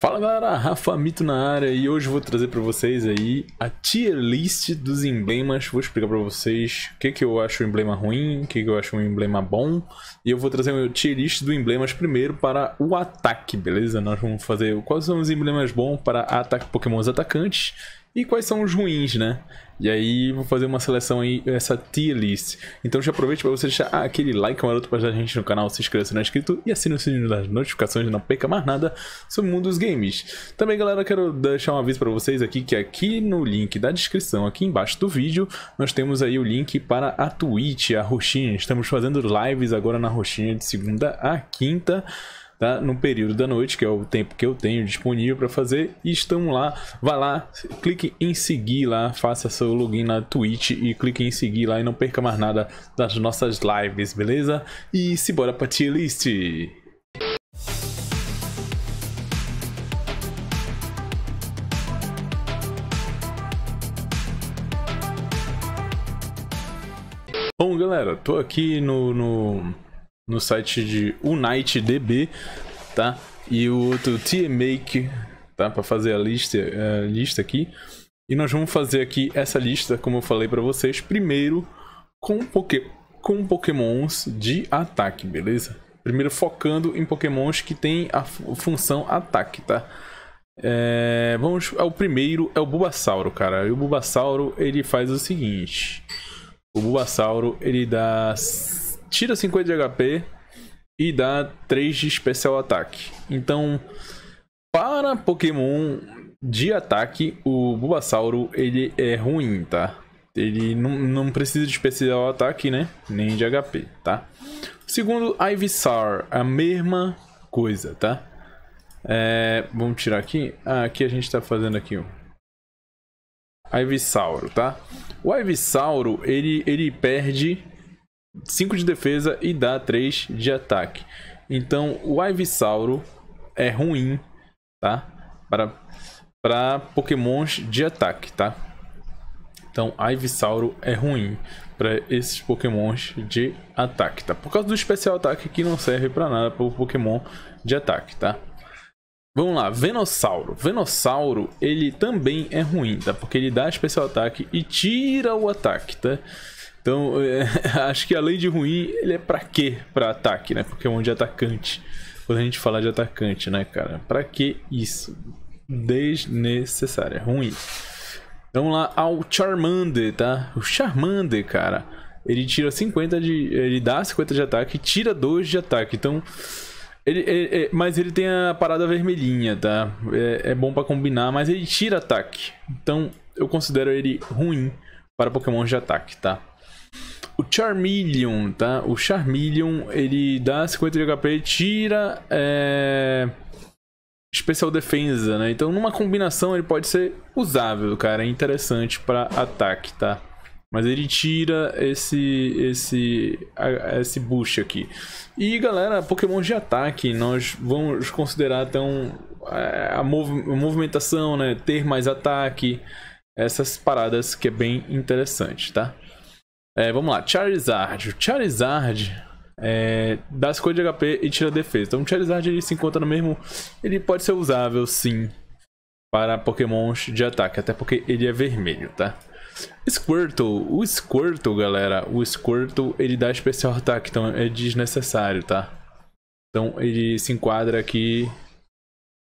Fala galera, Rafa Mito na área e hoje eu vou trazer para vocês aí a tier list dos emblemas. Vou explicar para vocês o que, que eu acho um emblema ruim, o que, que eu acho um emblema bom. E eu vou trazer meu tier list dos emblemas primeiro para o ataque, beleza? Nós vamos fazer quais são os emblemas bons para ataque pokémons atacantes e quais são os ruins, né? E aí vou fazer uma seleção aí, essa tier list. Então já aproveite para você deixar ah, aquele like maroto para ajudar a gente no canal, se inscrever se não é inscrito e assina o sininho das notificações, não perca mais nada sobre o mundo dos games. Também galera, quero deixar um aviso para vocês aqui que aqui no link da descrição, aqui embaixo do vídeo, nós temos aí o link para a Twitch, a Roxinha. Estamos fazendo lives agora na Roxinha de segunda a quinta tá? No período da noite, que é o tempo que eu tenho disponível para fazer, e estamos lá. Vá lá, clique em seguir lá, faça seu login na Twitch e clique em seguir lá e não perca mais nada das nossas lives, beleza? E se bora pra tier list! Bom galera, tô aqui no, no no site de UniteDB, tá? E o outro TMake, tá? Para fazer a lista, a lista aqui. E nós vamos fazer aqui essa lista, como eu falei para vocês, primeiro com, poké com pokémons de ataque, beleza? Primeiro focando em pokémons que tem a função ataque, tá? É, vamos ao é primeiro, é o Bulbasauro, cara. E o Bulbasauro, ele faz o seguinte. O Bulbasauro, ele dá tira 50 de HP e dá 3 de especial ataque. Então, para Pokémon de ataque, o Bulbasauro ele é ruim, tá? Ele não, não precisa de especial ataque, né? Nem de HP, tá? Segundo, Ivysaur, a mesma coisa, tá? É, vamos tirar aqui. Ah, aqui a gente tá fazendo aqui, ó. Ivysaur, tá? O Ivysaur ele, ele perde 5 de defesa e dá 3 de ataque. Então o Ivysauro é ruim, tá? Para, para pokémons de ataque, tá? Então Ivysauro é ruim para esses pokémons de ataque, tá? Por causa do especial ataque que não serve para nada para o pokémon de ataque, tá? Vamos lá, Venossauro. Venossauro, ele também é ruim, tá? Porque ele dá especial ataque e tira o ataque, tá? Então, é, acho que além de ruim, ele é pra quê pra ataque, né? Pokémon de atacante. Quando a gente fala de atacante, né, cara? Pra que isso? Desnecessário, é ruim. Vamos lá ao Charmander, tá? O Charmander, cara, ele tira 50 de... Ele dá 50 de ataque e tira 2 de ataque. Então... Ele, ele, ele, é, mas ele tem a parada vermelhinha, tá? É, é bom para combinar, mas ele tira ataque. Então eu considero ele ruim para Pokémon de ataque, tá? O Charmeleon, tá? O Charmeleon, ele dá 50 de HP tira é... especial defesa, né? Então numa combinação ele pode ser usável, cara. É interessante para ataque, tá? Mas ele tira esse, esse, esse boost aqui. E galera, Pokémon de ataque, nós vamos considerar então é, a movimentação, né? Ter mais ataque, essas paradas que é bem interessante, tá? É, vamos lá, Charizard. Charizard é, dá 50 de HP e tira defesa. Então o Charizard ele se encontra no mesmo... Ele pode ser usável, sim, para pokémons de ataque. Até porque ele é vermelho, tá? Squirtle. O Squirtle, galera, o Squirtle, ele dá especial ataque, então é desnecessário, tá? Então ele se enquadra aqui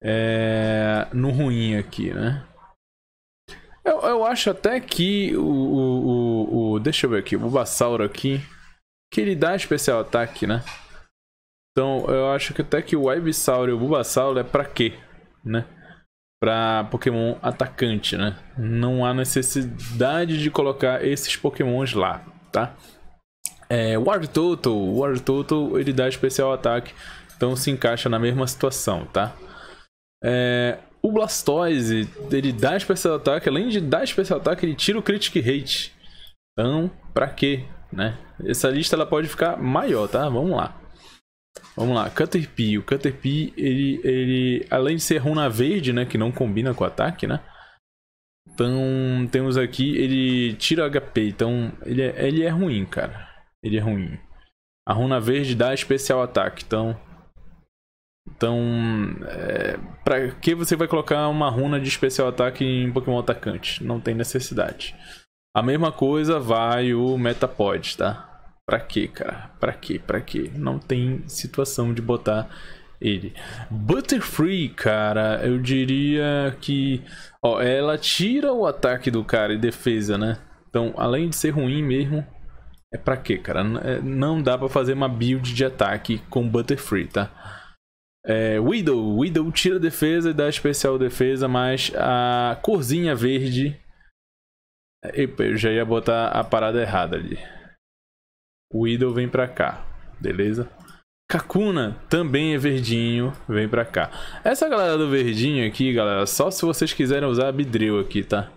é, no ruim aqui, né? Eu, eu acho até que o, o, o, Deixa eu ver aqui. O Bassauro aqui. Que ele dá especial ataque, né? Então eu acho que até que o Ivysaur e o Bulbasaur é pra quê? Né? Pra Pokémon atacante, né? Não há necessidade de colocar esses Pokémons lá, tá? É, o Wartortle, o Wartortle ele dá especial ataque, então se encaixa na mesma situação, tá? É, Blastoise, ele dá especial ataque, além de dar especial ataque, ele tira o Critic Rate. Então, pra quê, né? Essa lista ela pode ficar maior, tá? Vamos lá. Vamos lá, Caterpie. O Caterpie, ele, ele, além de ser runa verde, né, que não combina com o ataque, né? Então, temos aqui, ele tira HP, então ele é, ele é ruim, cara. Ele é ruim. A runa verde dá especial ataque, então então, é, pra que você vai colocar uma runa de especial ataque em Pokémon atacante? Não tem necessidade. A mesma coisa vai o Metapod, tá? Pra que, cara? Pra que? Pra que? Não tem situação de botar ele. Butterfree, cara, eu diria que. Ó, ela tira o ataque do cara e defesa, né? Então, além de ser ruim mesmo, é pra que, cara? É, não dá pra fazer uma build de ataque com Butterfree, tá? É, Widow. Widow tira defesa e dá especial defesa, mas a corzinha verde. Epa, eu já ia botar a parada errada ali. Widow vem pra cá, beleza? Kakuna também é verdinho, vem pra cá. Essa galera do verdinho aqui, galera, só se vocês quiserem usar Abdril aqui, tá?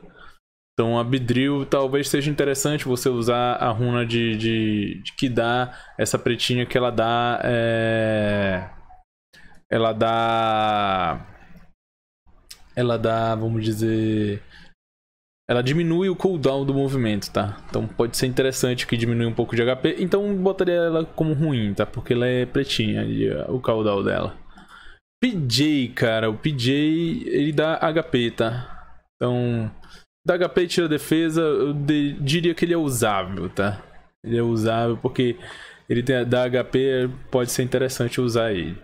Então, Abdril talvez seja interessante você usar a runa de, de, de que dá essa pretinha que ela dá é ela dá. Ela dá, vamos dizer. Ela diminui o cooldown do movimento, tá? Então pode ser interessante que diminui um pouco de HP. Então botaria ela como ruim, tá? Porque ela é pretinha ali, o caudal dela. PJ, cara. O PJ, ele dá HP, tá? Então, dá HP e tira defesa. Eu de diria que ele é usável, tá? Ele é usável porque ele tem, dá HP, pode ser interessante usar ele.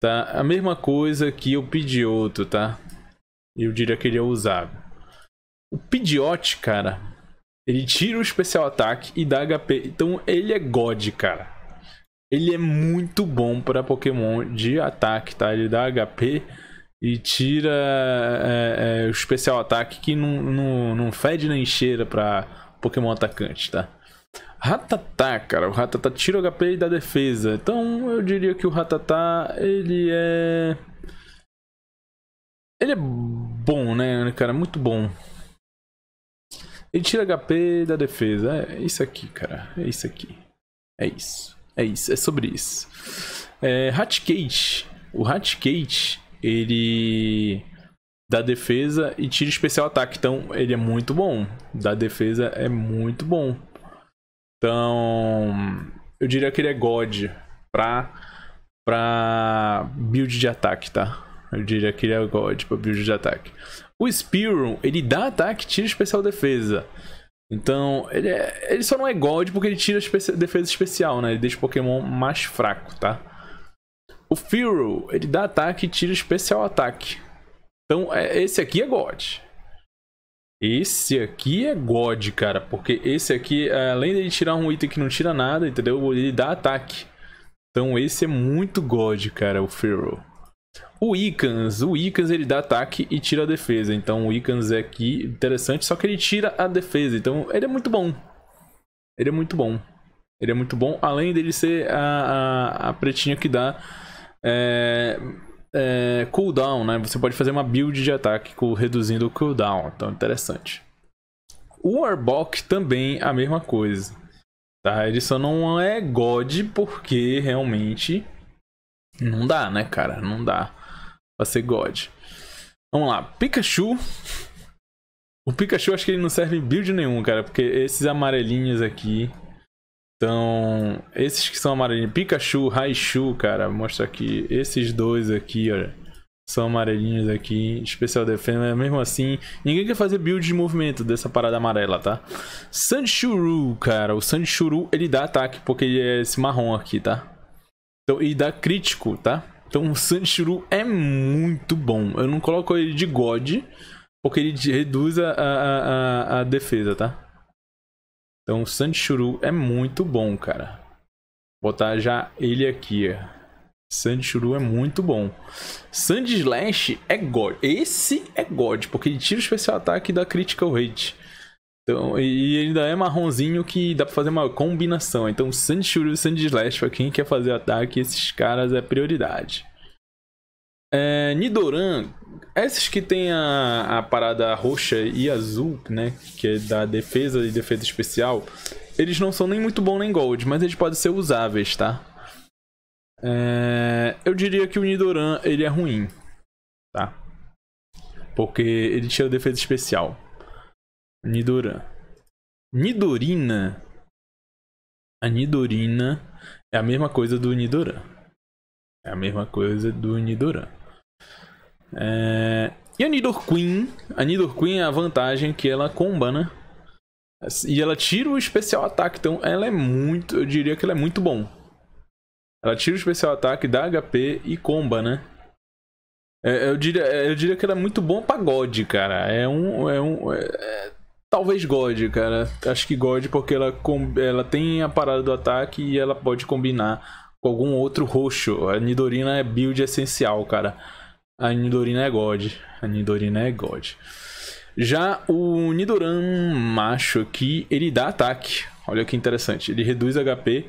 Tá? A mesma coisa que o Pidioto, tá? Eu diria que ele é usado. O Pidiote, cara, ele tira o especial ataque e dá HP. Então ele é God, cara. Ele é muito bom para Pokémon de ataque, tá? Ele dá HP e tira é, é, o especial ataque que não, não, não fede nem cheira para Pokémon atacante, tá? Ratatá, cara. O Ratatá tira o HP da defesa. Então, eu diria que o Ratatá, ele é... Ele é bom, né, cara? Muito bom. Ele tira HP da defesa. É isso aqui, cara. É isso aqui. É isso. É isso. É sobre isso. É, Hatcate. O Hatcate, ele dá defesa e tira especial ataque. Então, ele é muito bom. Da defesa é muito bom. Então, eu diria que ele é God pra, pra build de ataque, tá? Eu diria que ele é God pra build de ataque. O Spearon, ele dá ataque tira especial defesa. Então, ele, é, ele só não é God porque ele tira especi defesa especial, né? Ele deixa o Pokémon mais fraco, tá? O Firo, ele dá ataque e tira especial ataque. Então, é, esse aqui é God. Esse aqui é God, cara. Porque esse aqui, além dele tirar um item que não tira nada, entendeu? Ele dá ataque. Então esse é muito God, cara, o Feral. O Icans, o Icans ele dá ataque e tira a defesa. Então o Icans é aqui interessante, só que ele tira a defesa. Então ele é muito bom. Ele é muito bom. Ele é muito bom, além dele ser a, a, a pretinha que dá é, é, cooldown, né? Você pode fazer uma build de ataque com, reduzindo o cooldown, então interessante. O Arbok também a mesma coisa. Tá? Ele só não é God porque realmente não dá, né, cara? Não dá pra ser God. Vamos lá, Pikachu. O Pikachu acho que ele não serve em build nenhum, cara, porque esses amarelinhos aqui então, esses que são amarelinhos. Pikachu, Raichu, cara. Mostra aqui. Esses dois aqui, olha. São amarelinhos aqui. Especial defesa Mas mesmo assim, ninguém quer fazer build de movimento dessa parada amarela, tá? Sandshuru, cara. O Sandshuru, ele dá ataque porque ele é esse marrom aqui, tá? Então, e dá crítico, tá? Então, o Sandshuru é muito bom. Eu não coloco ele de God porque ele reduz a, a, a, a defesa, tá? Então o Sanchuru é muito bom, cara. Vou botar já ele aqui, ó. é muito bom. Sand Slash é God. Esse é God, porque ele tira o especial ataque da Critical Rate. Então, e ainda é marronzinho que dá pra fazer uma combinação. Então, Sandy Shuru e Sandy Slash, pra quem quer fazer ataque, esses caras é prioridade. É, Nidoran, essas que tem a, a parada roxa e azul, né? Que é da defesa e defesa especial. Eles não são nem muito bons nem gold, mas eles podem ser usáveis, tá? É, eu diria que o Nidoran, ele é ruim, tá? Porque ele tira defesa especial. Nidoran. Nidorina. A Nidorina é a mesma coisa do Nidoran. É a mesma coisa do Nidoran. É... E a Nidorqueen, a Nidorqueen é a vantagem que ela comba, né? E ela tira o especial ataque, então ela é muito, eu diria que ela é muito bom. Ela tira o especial ataque, dá HP e comba, né? É, eu, diria, é, eu diria que ela é muito bom pra God, cara. É um. É um é, é, talvez God, cara. Acho que God, porque ela, ela tem a parada do ataque e ela pode combinar com algum outro roxo. A Nidorina é build essencial, cara. A Nidorina é God. A Nidorina é God. Já o Nidoran macho aqui, ele dá ataque. Olha que interessante. Ele reduz HP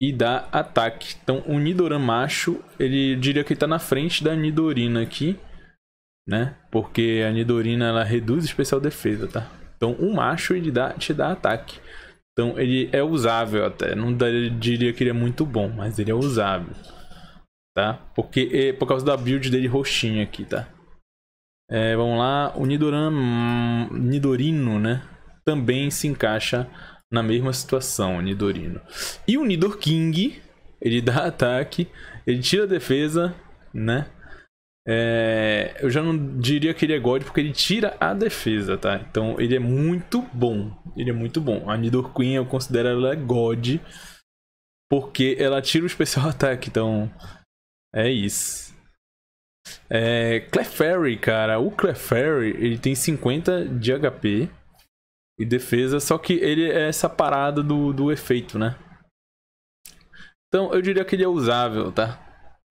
e dá ataque. Então, o Nidoran macho, ele diria que está na frente da Nidorina aqui, né? Porque a Nidorina, ela reduz especial defesa, tá? Então, o macho, ele dá, te dá ataque. Então, ele é usável até. Não daria, diria que ele é muito bom, mas ele é usável tá? Porque, eh, por causa da build dele roxinha aqui, tá? É, vamos lá, o Nidoran, Nidorino, né? Também se encaixa na mesma situação, o Nidorino. E o Nidor King, ele dá ataque, ele tira a defesa, né? É, eu já não diria que ele é God porque ele tira a defesa, tá? Então ele é muito bom. Ele é muito bom. A Nidor Queen eu considero ela God porque ela tira o especial ataque. Então é isso. É, Clefairy, cara. O Clefairy, ele tem 50 de HP e defesa, só que ele é essa parada do, do efeito, né? Então, eu diria que ele é usável, tá?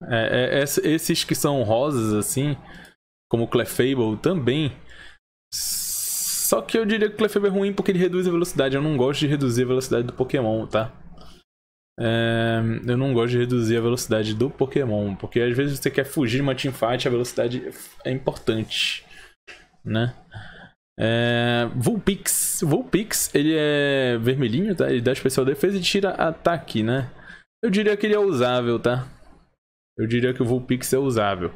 É, é, esses que são rosas, assim, como o Clefable também. Só que eu diria que o Clefable é ruim porque ele reduz a velocidade. Eu não gosto de reduzir a velocidade do Pokémon, tá? É, eu não gosto de reduzir a velocidade do Pokémon, porque às vezes você quer fugir de uma teamfight, a velocidade é importante, né? É, Vulpix. Vulpix, ele é vermelhinho, tá? Ele dá especial defesa e tira ataque, né? Eu diria que ele é usável, tá? Eu diria que o Vulpix é usável.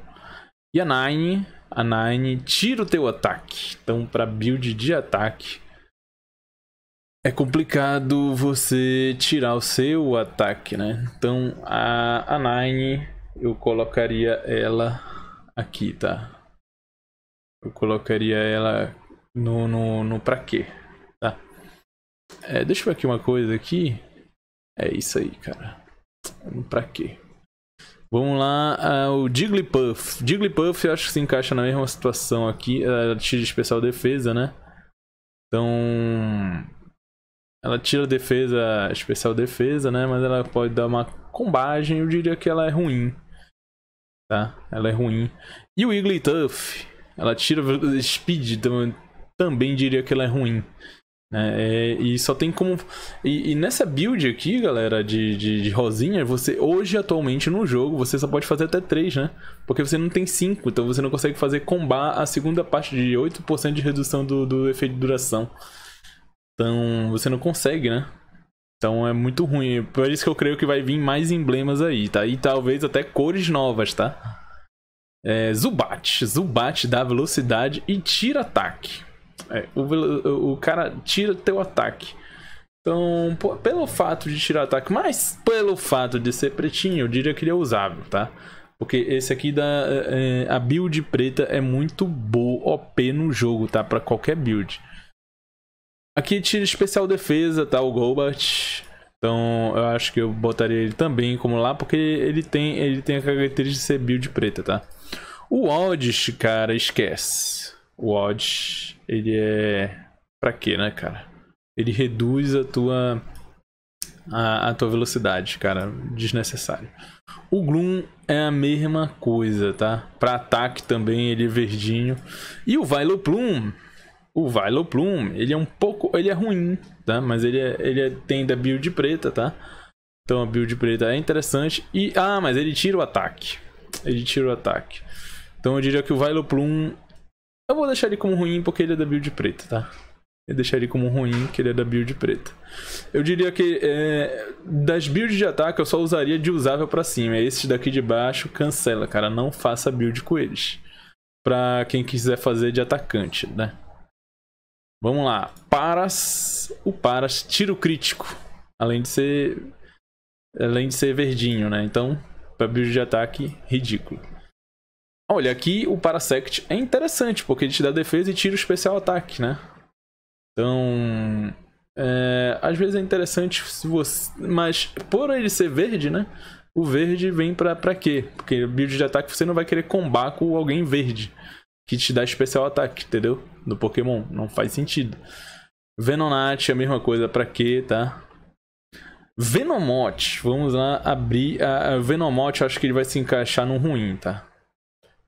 E a Nine, a Nine tira o teu ataque. Então, para build de ataque, é complicado você tirar o seu ataque, né? Então a, a Nine eu colocaria ela aqui, tá? Eu colocaria ela no, no, no pra quê, tá? É, deixa eu ver aqui uma coisa aqui. É isso aí, cara. No pra quê? Vamos lá, uh, o Jigglypuff. Jigglypuff eu acho que se encaixa na mesma situação aqui. Uh, ah, tira especial defesa, né? Então... Ela tira defesa, especial defesa, né? Mas ela pode dar uma combagem. Eu diria que ela é ruim. Tá? Ela é ruim. E o Wigglytuff? Ela tira speed. Então também diria que ela é ruim. Né? É, e só tem como. E, e nessa build aqui, galera, de, de, de, rosinha, você hoje atualmente no jogo você só pode fazer até 3, né? Porque você não tem 5, então você não consegue fazer combar a segunda parte de 8% de redução do, do efeito de duração. Então, você não consegue, né? Então é muito ruim. Por isso que eu creio que vai vir mais emblemas aí, tá? E talvez até cores novas, tá? É, Zubat. Zubat dá velocidade e tira ataque. É, o, o cara tira teu ataque. Então, pô, pelo fato de tirar ataque, mas pelo fato de ser pretinho, eu diria que ele é usável, tá? Porque esse aqui da é, é, a build preta é muito boa OP no jogo, tá? Para qualquer build. Aqui tira especial defesa, tá? O Golbat. Então eu acho que eu botaria ele também como lá, porque ele tem, ele tem a característica de ser build preta, tá? O Odds, cara, esquece. O Odds, ele é... Pra quê, né, cara? Ele reduz a tua... A, a tua velocidade, cara. Desnecessário. O Gloom é a mesma coisa, tá? Pra ataque também ele é verdinho. E o Plum o Vilo Plume, ele é um pouco... Ele é ruim, tá? Mas ele, é, ele é, tem da build preta, tá? Então a build preta é interessante. E... Ah, mas ele tira o ataque. Ele tira o ataque. Então eu diria que o Vilo Plume, Eu vou deixar ele como ruim porque ele é da build preta, tá? Eu deixaria ele como ruim, que ele é da build preta. Eu diria que é, das builds de ataque eu só usaria de usável pra cima. Esses daqui de baixo, cancela, cara. Não faça build com eles. Pra quem quiser fazer de atacante, né? Vamos lá. Paras. O Paras, tiro crítico. Além de ser. Além de ser verdinho, né? Então, para build de ataque, ridículo. Olha, aqui o Parasect é interessante, porque ele te dá defesa e tira o especial ataque, né? Então. É, às vezes é interessante se você. Mas por ele ser verde, né? O verde vem pra, pra quê? Porque build de ataque você não vai querer combar com alguém verde que te dá especial ataque, entendeu? Do Pokémon. Não faz sentido. Venonat, é a mesma coisa, pra quê, tá? Venomote, vamos lá abrir. A, Venomote, acho que ele vai se encaixar no ruim, tá?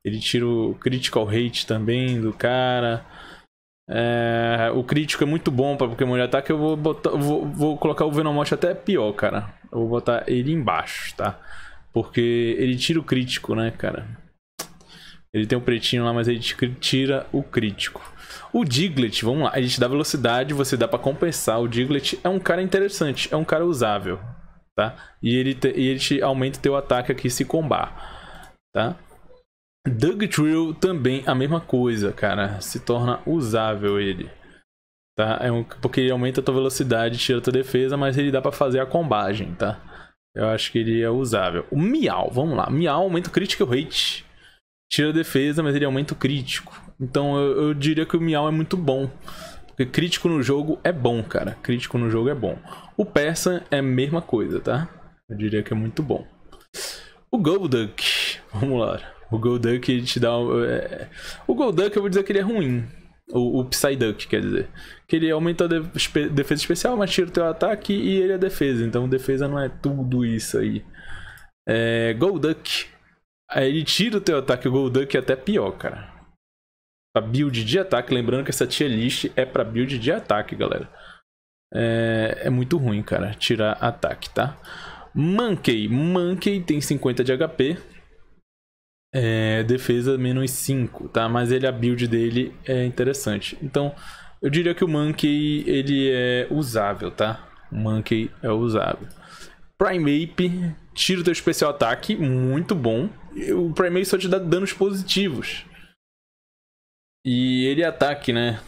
Ele tira o Critical Hate também do cara. É, o crítico é muito bom pra Pokémon de ataque. Eu vou, botar, vou, vou colocar o Venomote até pior, cara. Eu vou botar ele embaixo, tá? Porque ele tira o crítico, né, cara? Ele tem o um pretinho lá, mas ele tira o crítico. O Diglett, vamos lá, a gente dá velocidade, você dá pra compensar. O Diglett é um cara interessante, é um cara usável, tá? E ele, te, e ele te aumenta o teu ataque aqui se combar, tá? Doug também a mesma coisa, cara. Se torna usável ele. Tá? É um, porque ele aumenta a tua velocidade, tira a tua defesa, mas ele dá pra fazer a combagem, tá? Eu acho que ele é usável. O Miau, vamos lá. Miau aumenta o critical rate tira a defesa, mas ele aumenta é o crítico. Então eu, eu diria que o Miau é muito bom. Porque crítico no jogo é bom, cara. Crítico no jogo é bom. O Persa é a mesma coisa, tá? Eu diria que é muito bom. O Golduck, vamos lá. O Golduck te dá. É... O Golduck eu vou dizer que ele é ruim. O, o Psyduck, quer dizer. Que ele aumenta a de... defesa especial, mas tira o teu ataque e ele é defesa. Então defesa não é tudo isso aí. É... Golduck Aí ele tira o teu ataque Golduck é até pior, cara. Pra build de ataque, lembrando que essa tier list é pra build de ataque, galera. É, é muito ruim, cara, tirar ataque, tá? Monkey. Monkey tem 50 de HP. É, defesa menos 5, tá? Mas ele, a build dele é interessante. Então, eu diria que o Monkey, ele é usável, tá? O Monkey é usável. Primeape, tira o teu especial ataque, muito bom o primeiro só te dá danos positivos. E ele é ataque, né?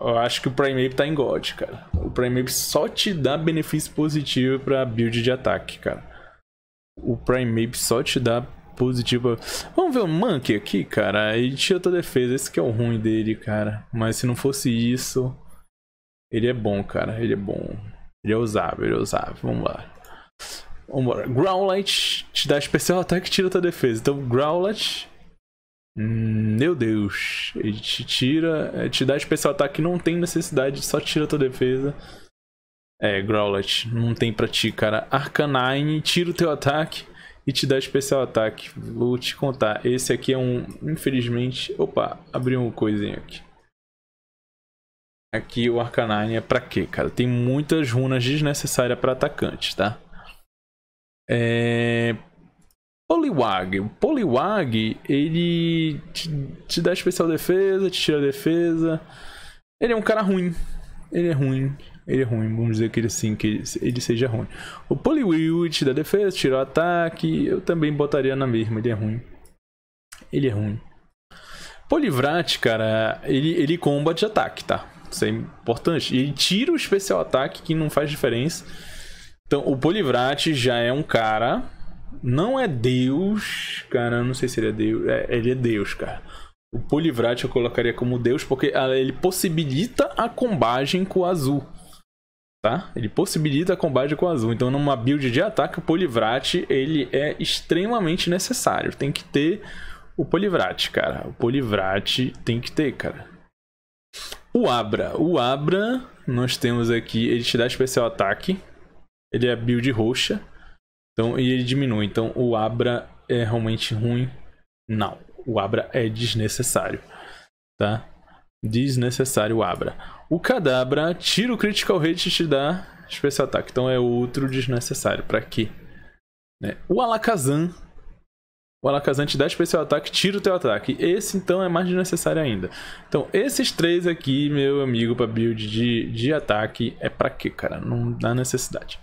Eu acho que o Primeape tá em God, cara. O Primeape só te dá benefício positivo pra build de ataque, cara. O Primeape só te dá positivo. Vamos ver o Monkey aqui, cara. Ele tinha outra defesa. Esse que é o ruim dele, cara. Mas se não fosse isso... Ele é bom, cara. Ele é bom. Ele é usável, ele é usável. Vamos lá. Vambora. Growlite te dá especial ataque e tira tua defesa. Então, Growlite. Hum, meu Deus. Ele te tira. É, te dá especial ataque, não tem necessidade, só tira tua defesa. É, Growlite, não tem pra ti, cara. Arcanine, tira o teu ataque e te dá especial ataque. Vou te contar. Esse aqui é um. Infelizmente. Opa, abriu uma coisinha aqui. Aqui o Arcanine é pra quê, cara? Tem muitas runas desnecessárias pra atacante, tá? É... Poliwag. O Poliwag, ele te, te, dá especial defesa, te tira defesa. Ele é um cara ruim. Ele é ruim. Ele é ruim, vamos dizer que ele sim, que ele seja ruim. O Poliwill te dá defesa, tira o ataque. Eu também botaria na mesma, ele é ruim. Ele é ruim. Polivrat, cara, ele, ele combate de ataque, tá? Isso é importante. Ele tira o especial ataque que não faz diferença. Então, o Polivrate já é um cara. Não é Deus, cara. Não sei se ele é Deus. É, ele é Deus, cara. O Polivrate eu colocaria como Deus porque ah, ele possibilita a combagem com o azul. Tá? Ele possibilita a combagem com o azul. Então, numa build de ataque, o Polivrate ele é extremamente necessário. Tem que ter o Polivrate, cara. O Polivrate tem que ter, cara. O Abra. O Abra, nós temos aqui, ele te dá especial ataque, ele é build roxa. Então, e ele diminui. Então, o Abra é realmente ruim? Não. O Abra é desnecessário. Tá? Desnecessário o Abra. O Cadabra tira o Critical Rate e te dá Special Attack. Então, é outro desnecessário. Pra quê? Né? O Alakazam o alacazante dá especial ataque, tira o teu ataque. Esse, então, é mais desnecessário ainda. Então, esses três aqui, meu amigo, pra build de, de ataque, é pra quê, cara? Não dá necessidade.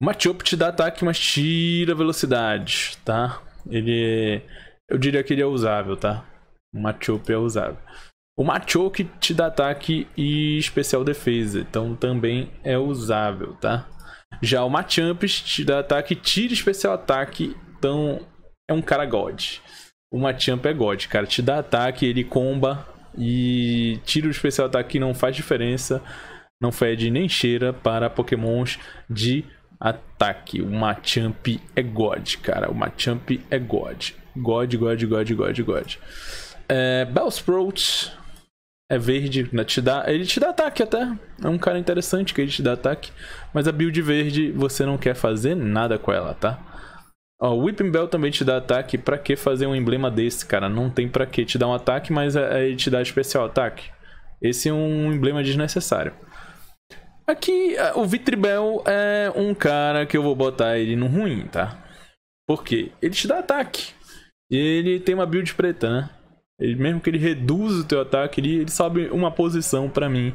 O Machop te dá ataque, mas tira velocidade, tá? Ele... É, eu diria que ele é usável, tá? O Machop é usável. O Machoke te dá ataque e especial defesa, então também é usável, tá? Já o Machamp te dá ataque, tira especial ataque, então é um cara god. O Machamp é god, cara. Te dá ataque, ele comba e tira o especial ataque que não faz diferença. Não fede nem cheira para pokémons de ataque. O Machamp é god, cara. O Machamp é god. God, god, god, god, god. É, Bellsprout é verde, né? te dá, ele te dá ataque até. É um cara interessante que ele te dá ataque. Mas a build verde, você não quer fazer nada com ela, tá? Ó, o Whipping Bell também te dá ataque. Pra que fazer um emblema desse, cara? Não tem pra que te dar um ataque, mas é, é, ele te dá especial ataque. Esse é um emblema desnecessário. Aqui, é, o Vitribel é um cara que eu vou botar ele no ruim, tá? Por quê? Ele te dá ataque. E ele tem uma build preta, né? Ele, mesmo que ele reduza o teu ataque, ele, ele sobe uma posição pra mim.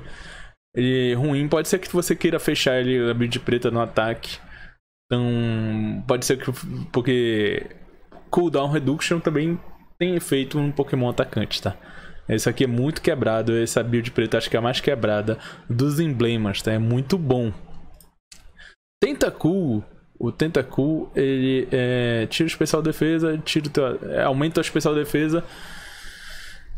Ele ruim, pode ser que você queira fechar ele a build preta no ataque. Então, pode ser que. Porque cooldown reduction também tem efeito no Pokémon atacante, tá? Esse aqui é muito quebrado, essa build preta acho que é a mais quebrada dos emblemas, tá? É muito bom. Tentacool, o Tentacool, ele é, tira o especial defesa, tira teu, é, aumenta o especial defesa,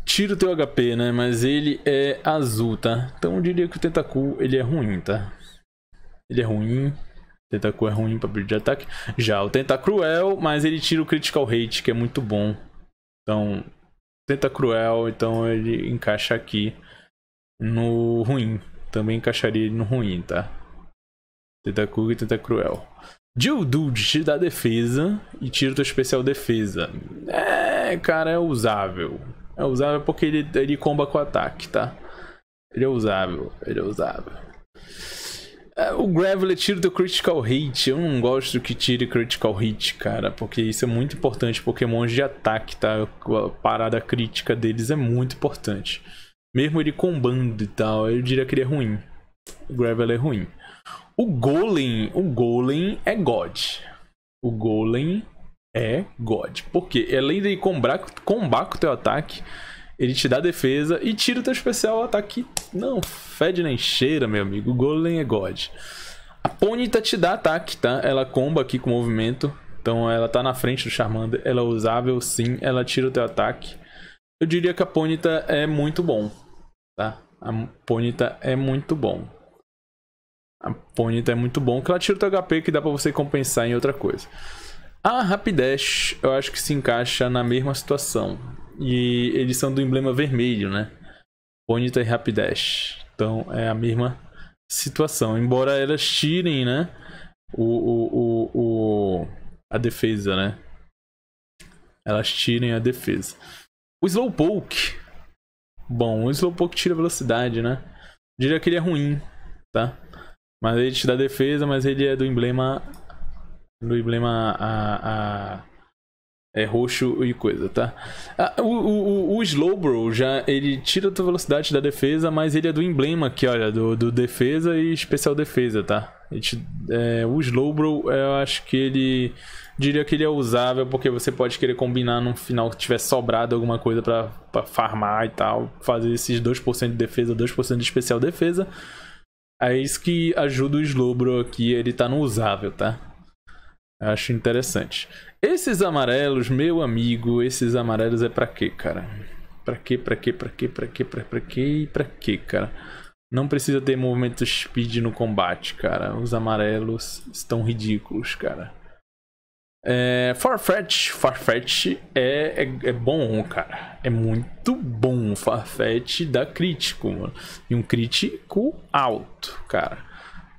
tira o teu HP, né? Mas ele é azul, tá? Então eu diria que o Tentacool, ele é ruim, tá? Ele é ruim, Tenta é ruim pra build de ataque. Já, o Tentacruel, é mas ele tira o Critical Hate, que é muito bom. Então, Tentacruel, é então ele encaixa aqui no ruim. Também encaixaria ele no ruim, tá? Tentacru e Tentacruel. É cruel. Dude te dá defesa e tira tua especial defesa. É, cara, é usável. É usável porque ele, ele comba com ataque, tá? Ele é usável, ele é usável. É, o é tira do Critical Hit. Eu não gosto que tire Critical Hit, cara. Porque isso é muito importante. Pokémon de ataque, tá? A parada crítica deles é muito importante. Mesmo ele combando e tal, eu diria que ele é ruim. O Gravel é ruim. O Golem, o Golem é God. O Golem é God. Porque além de combar, combar com o teu ataque, ele te dá defesa e tira o teu especial ataque. Não, fede nem cheira, meu amigo. Golem é God. A Ponyta te dá ataque, tá? Ela comba aqui com o movimento. Então ela tá na frente do Charmander. Ela é usável, sim. Ela tira o teu ataque. Eu diria que a Ponyta é muito bom, tá? A Ponyta é muito bom. A Ponyta é muito bom, que ela tira o teu HP que dá pra você compensar em outra coisa. A Rapidash, eu acho que se encaixa na mesma situação. E eles são do emblema vermelho, né? Bonita e Rapidash. Então é a mesma situação. Embora elas tirem, né? O, o, o, o, a defesa, né? Elas tirem a defesa. O Slowpoke. Bom, o Slowpoke tira velocidade, né? Eu diria que ele é ruim, tá? Mas ele te dá defesa, mas ele é do emblema. Do emblema a, a é roxo e coisa, tá? Ah, o, o, o Slowbro já ele tira a tua velocidade da defesa, mas ele é do emblema aqui, olha, do, do defesa e especial defesa, tá? Te, é, o Slowbro, eu acho que ele. Diria que ele é usável porque você pode querer combinar no final que tiver sobrado alguma coisa para farmar e tal. Fazer esses 2% de defesa, 2% de especial defesa. É isso que ajuda o Slowbro aqui, ele tá no usável, tá? Acho interessante. Esses amarelos, meu amigo, esses amarelos é pra quê, cara? Pra quê, pra quê, pra quê, pra quê, pra, pra quê e pra quê, cara? Não precisa ter movimento speed no combate, cara. Os amarelos estão ridículos, cara. É, Farfetch, Farfetch é, é, é, bom, cara. É muito bom. Farfetch dá crítico, mano. E um crítico alto, cara.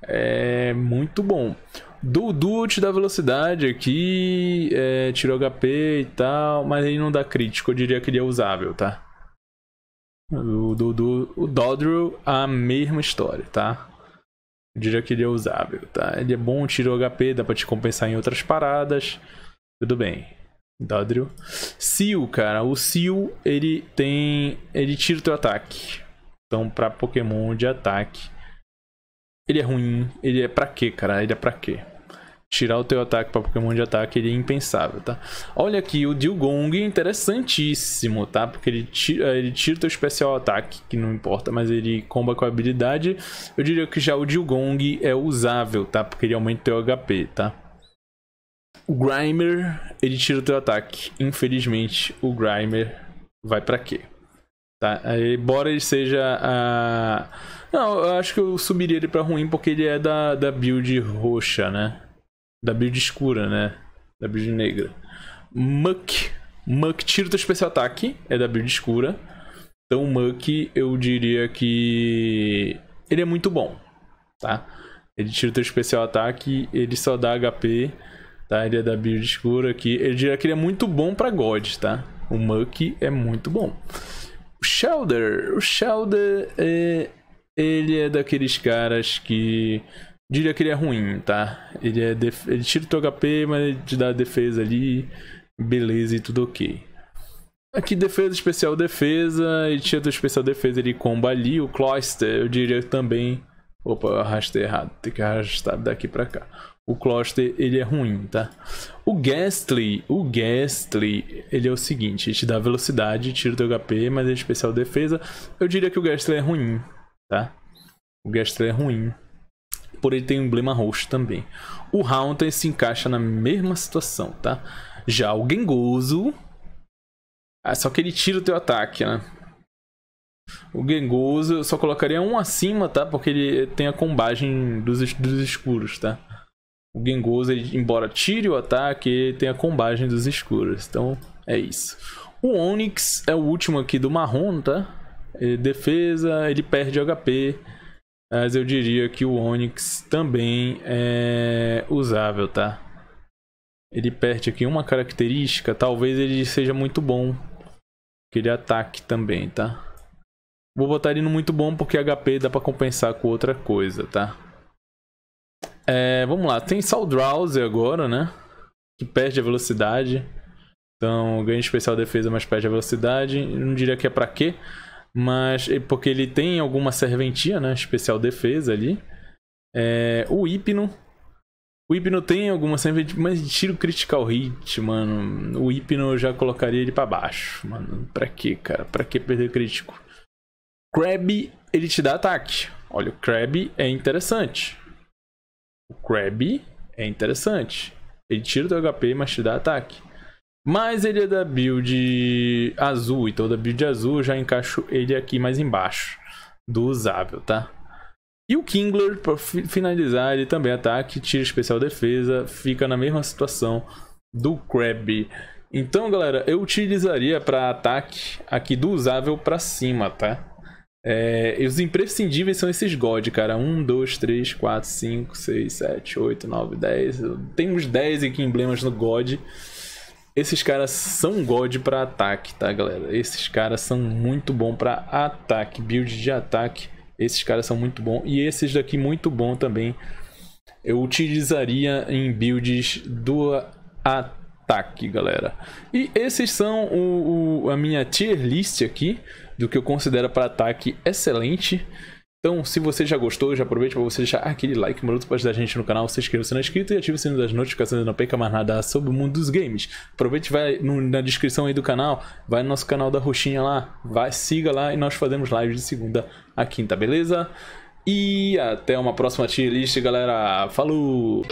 É muito bom. Dudu te dá velocidade aqui, é, o HP e tal, mas ele não dá crítico, eu diria que ele é usável, tá? O, Dudu, o Dodrill, a mesma história, tá? Eu diria que ele é usável, tá? Ele é bom, o HP, dá pra te compensar em outras paradas, tudo bem. Dodrill. Seal, cara, o Seal, ele tem... ele tira o teu ataque. Então, pra Pokémon de ataque... Ele é ruim, ele é pra quê, cara? Ele é pra quê? Tirar o teu ataque para Pokémon de ataque ele é impensável, tá? Olha aqui, o Dilgong é interessantíssimo, tá? Porque ele tira, eh, ele tira teu especial ataque, que não importa, mas ele comba com a habilidade. Eu diria que já o Dilgong é usável, tá? Porque ele aumenta o teu HP, tá? O Grimer, ele tira o teu ataque. Infelizmente, o Grimer vai para quê? Tá? embora ele seja a... Não, eu acho que eu subiria ele pra ruim porque ele é da, da build roxa, né? Da build escura, né? Da build negra. Muck. Muck, o teu especial ataque. É da build escura. Então, Muck, eu diria que. Ele é muito bom, tá? Ele tira o teu especial ataque, ele só dá HP, tá? Ele é da build escura aqui. Ele diria que ele é muito bom pra God, tá? O Muck é muito bom. O Shelder. O Shelder é. Ele é daqueles caras que diria que ele é ruim, tá? Ele, é def... ele tira o teu HP, mas ele te dá a defesa ali, beleza e tudo ok. Aqui defesa, especial defesa, e tira o especial defesa, ele comba ali. O Cloister, eu diria também... Opa, arrastei errado, tem que arrastar daqui pra cá. O Cloister, ele é ruim, tá? O Ghastly, o Ghastly, ele é o seguinte, ele te dá velocidade, tira o teu HP, mas é especial defesa. Eu diria que o Ghastly é ruim, tá? O Ghastly é ruim por ele ter um emblema roxo também. O Haunter se encaixa na mesma situação, tá? Já o Gengoso... Ah, só que ele tira o teu ataque, né? O Gengoso eu só colocaria um acima, tá? Porque ele tem a combagem dos, dos escuros, tá? O Gengoso, ele, embora tire o ataque, ele tem a combagem dos escuros. Então, é isso. O Onix é o último aqui do marrom, tá? Ele é, defesa, ele perde HP. Mas eu diria que o Onix também é usável, tá? Ele perde aqui uma característica, talvez ele seja muito bom. Que ele ataque também, tá? Vou botar ele no muito bom porque HP dá pra compensar com outra coisa, tá? É, vamos lá, tem Saldrause agora, né? Que perde a velocidade. Então, ganha especial defesa, mas perde a velocidade. Eu não diria que é pra quê. Mas eh, porque ele tem alguma serventia, né? Especial defesa ali. É, o Hipno. O Hipno tem alguma serventia, mas tira o Critical Hit, mano. O Hipno eu já colocaria ele para baixo, mano. Pra que, cara? Pra que perder crítico? Crab, ele te dá ataque. Olha, o Crab é interessante. O Crab é interessante. Ele tira o HP, mas te dá ataque. Mas ele é da build azul, então da build azul eu já encaixo ele aqui mais embaixo do usável, tá? E o Kingler, para finalizar, ele também ataque, tira especial defesa, fica na mesma situação do Krabby. Então, galera, eu utilizaria para ataque aqui do usável para cima, tá? É, os imprescindíveis são esses God, cara. 1, 2, 3, 4, 5, 6, 7, 8, 9, 10. Tem uns 10 aqui emblemas no God. Esses caras são god para ataque, tá, galera? Esses caras são muito bom para ataque, build de ataque. Esses caras são muito bom e esses daqui muito bom também. Eu utilizaria em builds do ataque, galera. E esses são o, o a minha tier list aqui do que eu considero para ataque excelente. Então, se você já gostou, já aproveita para você deixar aquele like maroto para ajudar a gente no canal, se inscreva se não é inscrito e ative o sininho das notificações não perca mais nada sobre o mundo dos games. Aproveite vai no, na descrição aí do canal, vai no nosso canal da Roxinha lá, vai, siga lá e nós fazemos live de segunda a quinta, beleza? E até uma próxima tier list, galera. Falou!